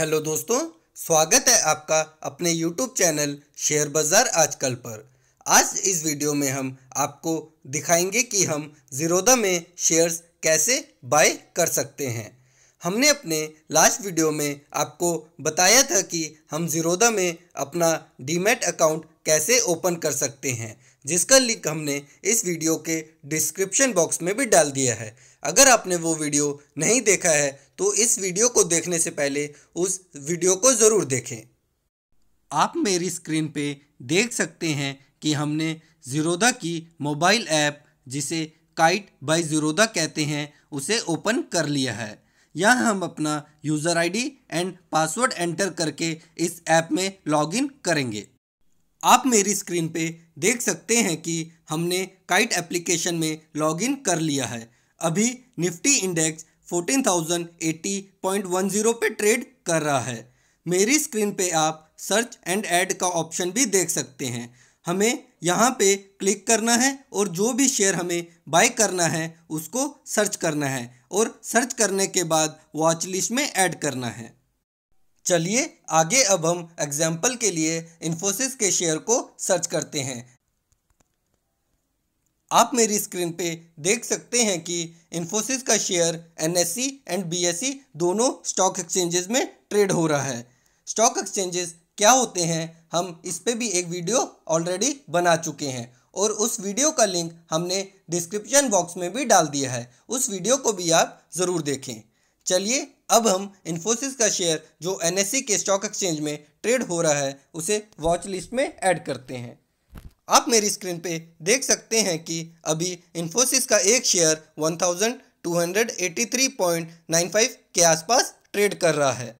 hello दोस्तों स्वागत है आपका अपने यूट्यूब चैनल शेयर बाज़ार आजकल पर आज इस वीडियो में हम आपको दिखाएंगे कि हम ज़ीरोदा में शेयर्स कैसे बाय कर सकते हैं हमने अपने लास्ट वीडियो में आपको बताया था कि हम ज़ीरोदा में अपना डीमेट अकाउंट कैसे ओपन कर सकते हैं जिसका लिंक हमने इस वीडियो के डिस्क्रिप्शन बॉक्स में भी डाल दिया है अगर आपने वो वीडियो नहीं देखा है तो इस वीडियो को देखने से पहले उस वीडियो को ज़रूर देखें आप मेरी स्क्रीन पे देख सकते हैं कि हमने ज़ीरोदा की मोबाइल ऐप जिसे काइट बाय ज़ीरोदा कहते हैं उसे ओपन कर लिया है यहाँ हम अपना user ID and password enter करके इस ऐप में लॉगिन करेंगे आप मेरी स्क्रीन पे देख सकते हैं कि हमने काइट एप्लीकेशन में लॉगिन कर लिया है अभी निफ्टी इंडेक्स 14,080.10 पे ट्रेड कर रहा है मेरी स्क्रीन पे आप सर्च एंड ऐड का ऑप्शन भी देख सकते हैं हमें यहाँ पे क्लिक करना है और जो भी शेयर हमें बाय करना है उसको सर्च करना है और सर्च करने के बाद वॉच लिस्ट में ऐड करना है चलिए आगे अब हम एग्जाम्पल के लिए इन्फोसिस के शेयर को सर्च करते हैं आप मेरी स्क्रीन पे देख सकते हैं कि इन्फोसिस का शेयर एनएससी एंड बीएससी दोनों स्टॉक एक्सचेंजेस में ट्रेड हो रहा है स्टॉक एक्सचेंजेस क्या होते हैं हम इस पर भी एक वीडियो ऑलरेडी बना चुके हैं और उस वीडियो का लिंक हमने डिस्क्रिप्शन बॉक्स में भी डाल दिया है उस वीडियो को भी आप ज़रूर देखें चलिए अब हम इन्फोसिस का शेयर जो एन e के स्टॉक एक्सचेंज में ट्रेड हो रहा है उसे वॉच लिस्ट में ऐड करते हैं आप मेरी स्क्रीन पे देख सकते हैं कि अभी इन्फोसिस का एक शेयर 1283.95 के आसपास ट्रेड कर रहा है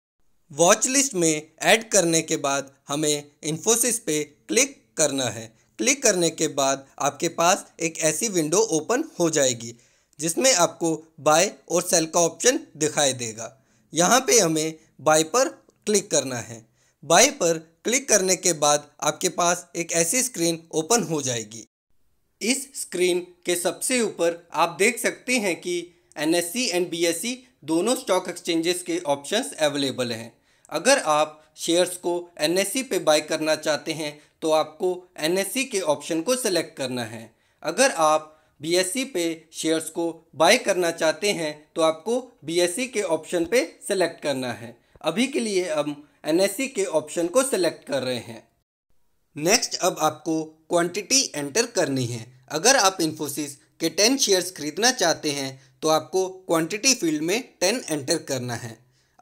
वॉच लिस्ट में ऐड करने के बाद हमें इन्फोसिस पे क्लिक करना है क्लिक करने के बाद आपके पास एक ऐसी विंडो ओपन हो जाएगी जिसमें आपको बाय और सेल का ऑप्शन दिखाई देगा यहाँ पे हमें बाय पर क्लिक करना है बाय पर क्लिक करने के बाद आपके पास एक ऐसी स्क्रीन ओपन हो जाएगी इस स्क्रीन के सबसे ऊपर आप देख सकते हैं कि N S C and B S C दोनों स्टॉक एक्सचेंजेस के ऑप्शंस अवेलेबल हैं अगर आप शेयर्स को एन एस सी पे बाई करना चाहते हैं तो आपको एन एस सी के ऑप्शन को सिलेक्ट करना है अगर आप बी पे शेयर्स को बाय करना चाहते हैं तो आपको बी के ऑप्शन पे सेलेक्ट करना है अभी के लिए हम एन के ऑप्शन को सेलेक्ट कर रहे हैं नेक्स्ट अब आपको क्वांटिटी एंटर करनी है अगर आप इन्फोसिस के टेन शेयर्स खरीदना चाहते हैं तो आपको क्वांटिटी फील्ड में टेन एंटर करना है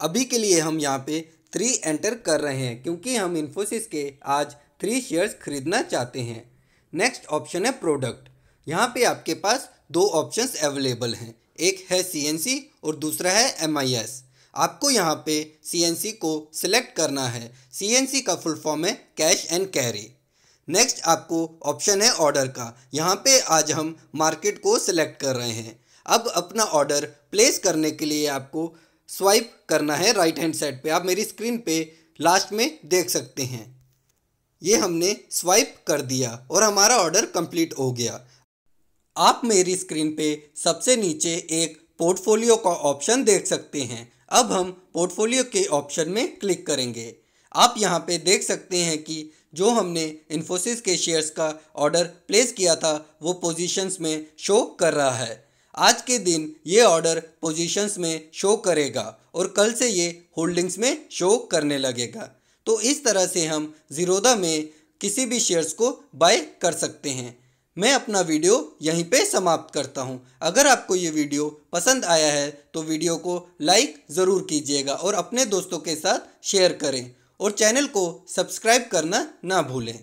अभी के लिए हम यहाँ पे थ्री एंटर कर रहे हैं क्योंकि हम इन्फोसिस के आज थ्री शेयर्स खरीदना चाहते हैं नेक्स्ट ऑप्शन है प्रोडक्ट यहाँ पे आपके पास दो ऑप्शंस अवेलेबल हैं एक है सी और दूसरा है एम आपको यहाँ पे सी को सिलेक्ट करना है सी का फुल फॉर्म है कैश एंड कैरी नेक्स्ट आपको ऑप्शन है ऑर्डर का यहाँ पे आज हम मार्केट को सिलेक्ट कर रहे हैं अब अपना ऑर्डर प्लेस करने के लिए आपको स्वाइप करना है राइट हैंड साइड पे आप मेरी स्क्रीन पे लास्ट में देख सकते हैं ये हमने स्वाइप कर दिया और हमारा ऑर्डर कंप्लीट हो गया आप मेरी स्क्रीन पे सबसे नीचे एक पोर्टफोलियो का ऑप्शन देख सकते हैं अब हम पोर्टफोलियो के ऑप्शन में क्लिक करेंगे आप यहाँ पे देख सकते हैं कि जो हमने इन्फोसिस के शेयर्स का ऑर्डर प्लेस किया था वो पोजीशंस में शो कर रहा है आज के दिन ये ऑर्डर पोजीशंस में शो करेगा और कल से ये होल्डिंग्स में शो करने लगेगा तो इस तरह से हम ज़ीरोदा में किसी भी शेयर्स को बाय कर सकते हैं मैं अपना वीडियो यहीं पे समाप्त करता हूँ अगर आपको ये वीडियो पसंद आया है तो वीडियो को लाइक ज़रूर कीजिएगा और अपने दोस्तों के साथ शेयर करें और चैनल को सब्सक्राइब करना ना भूलें